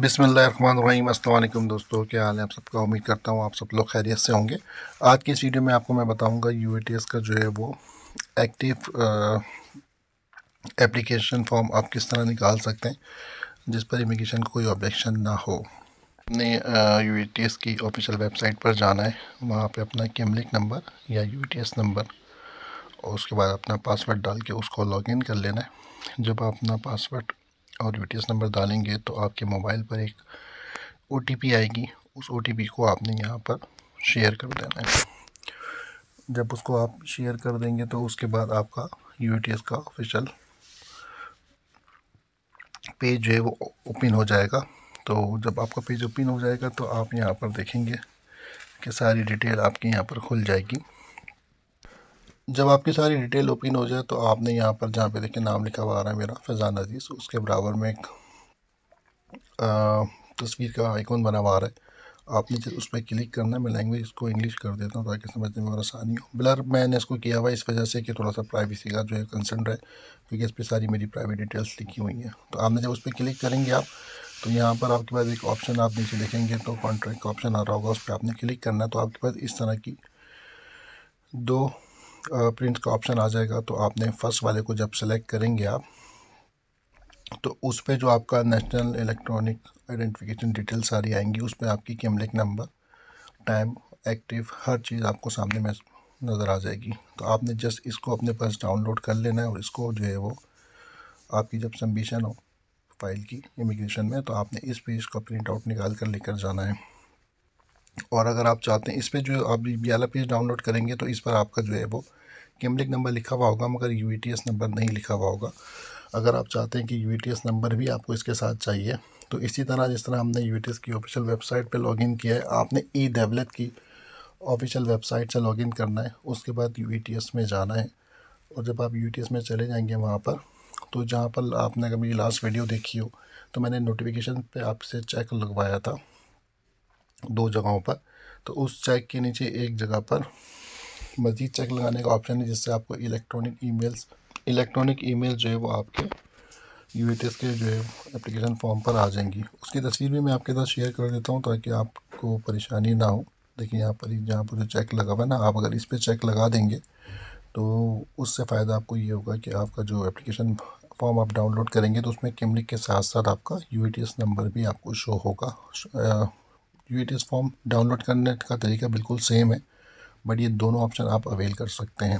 बिसमीम अल्लाम दोस्तों क्या हाल है आप सबका उम्मीद करता हूँ आप सब लोग खैरियत से होंगे आज की इस वीडियो में आपको मैं बताऊँगा यू का जो है वो एक्टिव एप्लीकेशन फॉर्म आप किस तरह निकाल सकते हैं जिस पर इमिग्रेशन को कोई ऑब्जेक्शन ना हो अपने यू की ऑफिशियल वेबसाइट पर जाना है वहाँ पर अपना कैमलिक नंबर या यू नंबर और उसके बाद अपना पासवर्ड डाल के उसको लॉगिन कर लेना है जब अपना पासवर्ड और यू नंबर डालेंगे तो आपके मोबाइल पर एक ओ आएगी उस ओ को आपने यहाँ पर शेयर कर देना है जब उसको आप शेयर कर देंगे तो उसके बाद आपका यू का ऑफिशियल पेज जो है वो ओपन हो जाएगा तो जब आपका पेज ओपन हो जाएगा तो आप यहाँ पर देखेंगे कि सारी डिटेल आपकी यहाँ पर खुल जाएगी जब आपकी सारी डिटेल ओपन हो जाए तो आपने यहाँ पर जहाँ पे देखिए नाम लिखा हुआ आ रहा है मेरा फैज़ान अजीज़ उसके बराबर में एक तस्वीर का आइकॉन बना हुआ आ रहा है आपने उस पर क्लिक करना है मैं लैंग्वेज इसको इंग्लिश कर देता हूँ ताकि समझने में और आसानी हो ब्लर मैंने इसको किया हुआ इस वजह से कि थोड़ा सा प्राइवेसी का जो है कंसर्न है क्योंकि इस पर सारी मेरी प्राइवेट डिटेल्स लिखी हुई हैं तो आपने जब उस पर क्लिक करेंगे आप तो यहाँ पर आपके पास एक ऑप्शन आप नीचे देखेंगे तो कॉन्ट्रैक्ट का ऑप्शन आ रहा होगा उस पर आपने क्लिक करना है तो आपके पास इस तरह की दो प्रिंट का ऑप्शन आ जाएगा तो आपने फर्स्ट वाले को जब सेलेक्ट करेंगे आप तो उस पर जो आपका नेशनल इलेक्ट्रॉनिक आइडेंटिफिकेशन डिटेल सारी आएंगी उस पर आपकी कैमलिक नंबर टाइम एक्टिव हर चीज़ आपको सामने में नज़र आ जाएगी तो आपने जस्ट इसको अपने पास डाउनलोड कर लेना है और इसको जो है वो आपकी जब सबमिशन हो फाइल की इमिग्रेशन में तो आपने इस पेज का प्रिंट आउट निकाल कर लेकर जाना है और अगर आप चाहते हैं इस पर जो आप ये पेज डाउनलोड करेंगे तो इस पर आपका जो है वो कैमलिक नंबर लिखा हुआ होगा मगर यू नंबर नहीं लिखा हुआ होगा अगर आप चाहते हैं कि यू नंबर भी आपको इसके साथ चाहिए तो इसी तरह जिस तरह हमने यू की ऑफिशियल वेबसाइट पर लॉगिन किया है आपने ई डेवलप की ऑफिशियल वेबसाइट से लॉगिन करना है उसके बाद यू में जाना है और जब आप यू में चले जाएंगे वहाँ पर तो जहाँ पर आपने अगर मेरी लास्ट वीडियो देखी हो तो मैंने नोटिफिकेशन पे आपसे चेक लगवाया था दो जगहों पर तो उस चेक के नीचे एक जगह पर मज़ीद चेक लगाने का ऑप्शन है जिससे आपको इलेक्ट्रॉनिक ईमेल्स इलेक्ट्रॉनिक ईमेल जो है वो आपके यू के जो है एप्लीकेशन फॉर्म पर आ जाएंगी उसकी तस्वीर भी मैं आपके साथ शेयर कर देता हूँ ताकि आपको परेशानी ना हो देखिए यहाँ पर जहाँ पर जो चेक लगा हुआ है ना आप अगर इस पर चेक लगा देंगे तो उससे फ़ायदा आपको ये होगा कि आपका जो एप्लीकेशन फॉर्म आप डाउनलोड करेंगे तो उसमें क्लिक के साथ साथ आपका यू नंबर भी आपको शो होगा यू एट फॉर्म डाउनलोड करने का तरीका बिल्कुल सेम है बट ये दोनों ऑप्शन आप अवेल कर सकते हैं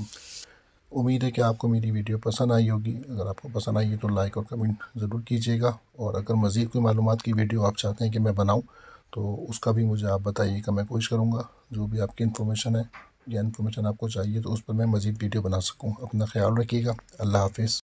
उम्मीद है कि आपको मेरी वीडियो पसंद आई होगी अगर आपको पसंद आई है तो लाइक और कमेंट ज़रूर कीजिएगा और अगर मज़ीद कोई मालूम की वीडियो आप चाहते हैं कि मैं बनाऊँ तो उसका भी मुझे आप बताइएगा मैं कोशिश करूँगा जो भी आपकी इन्फॉर्मेशन है या इन्फॉर्मेशन आपको चाहिए तो उस पर मैं मज़ीद वीडियो बना सकूँ अपना ख्याल रखिएगा अल्लाह हाफिज़